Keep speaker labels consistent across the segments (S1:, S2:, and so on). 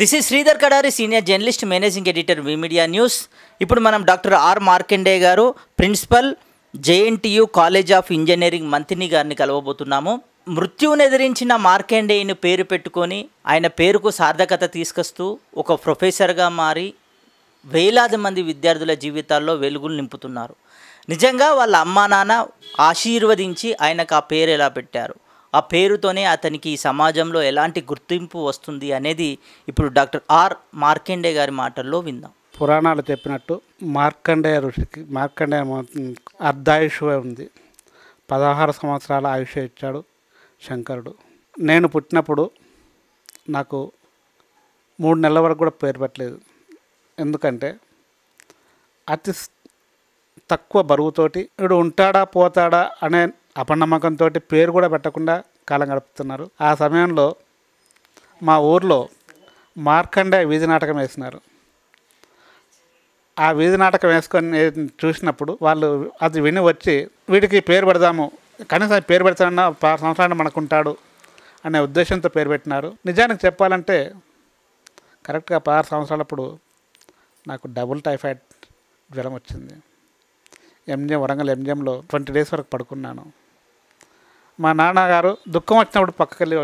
S1: this is Sridhar Kadari senior journalist managing editor media news ఇప్పుడు మనం doctor R Markandey గారు principal JNTU college of engineering మంత్రిని గారిని కలవబోతున్నాము ఎదిరించిన మార్కెండేయను పేరు పెట్టుకొని ఆయన పేరుకు సార్థకత తీసుకొస్తూ ఒక ప్రొఫెసర్గా మారి వేలాది మంది విద్యార్థుల జీవితాల్లో వెలుగులు నింపుతున్నారు నిజంగా వాళ్ళ అమ్మా నాన్న ఆశీర్వదించి ఆయనకు ఆ పేరు ఎలా పెట్టారు ఆ పేరుతోనే అతనికి సమాజంలో ఎలాంటి గుర్తింపు వస్తుంది అనేది ఇప్పుడు డాక్టర్ ఆర్ మార్కెండే గారి మాటల్లో విందాం
S2: పురాణాలు చెప్పినట్టు మార్కండేయ ఋషికి మార్కండేయ అర్ధాయుషువే ఉంది పదహారు సంవత్సరాల ఆయుష ఇచ్చాడు శంకరుడు నేను పుట్టినప్పుడు నాకు మూడు నెలల వరకు కూడా పేరు పెట్టలేదు ఎందుకంటే అతి తక్కువ బరువుతోటి వీడు ఉంటాడా పోతాడా అనే అపనమ్మకంతో పేరు కూడా పెట్టకుండా కాలం గడుపుతున్నారు ఆ సమయంలో మా ఊర్లో మార్కండే వీధి నాటకం వేసినారు ఆ వీధి నాటకం వేసుకొని చూసినప్పుడు వాళ్ళు అది విని వచ్చి వీడికి పేరు పెడదాము కనీసం పేరు పెడతానన్న సంవత్సరాన్ని మనకుంటాడు అనే ఉద్దేశంతో పేరు పెట్టినారు నిజానికి చెప్పాలంటే కరెక్ట్గా పదహారు సంవత్సరాలప్పుడు నాకు డబుల్ టైఫాయిడ్ జ్వరం వచ్చింది ఎంజిఎం వరంగల్ ఎంజిఎంలో ట్వంటీ డేస్ వరకు పడుకున్నాను మా నాన్నగారు దుఃఖం వచ్చినప్పుడు పక్కకి వెళ్ళి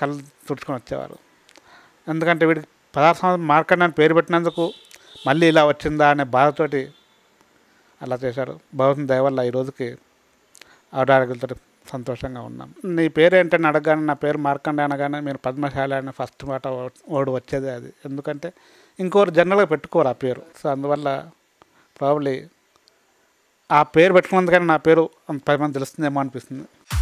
S2: కళ్ళు తుడుచుకొని వచ్చేవారు ఎందుకంటే వీడికి పదహారు సంవత్సరం మార్కండ్ అని పేరు పెట్టినందుకు మళ్ళీ ఇలా వచ్చిందా అనే బాధతోటి అలా చేశాడు భగవంతుని దయవల్ల ఈ రోజుకి ఆవిడారోగ్యులతో సంతోషంగా ఉన్నాం నీ పేరు ఏంటని అడగగానే నా పేరు మార్కండి అనగానే మీరు పద్మశాల అనే ఫస్ట్ మాట వాడు వచ్చేది అది ఎందుకంటే ఇంకోరు జనరల్గా పెట్టుకోరు ఆ పేరు సో అందువల్ల ప్రాబ్లీ ఆ పేరు పెట్టుకున్నందుకని నా పేరు పది మంది తెలుస్తుందేమో
S1: అనిపిస్తుంది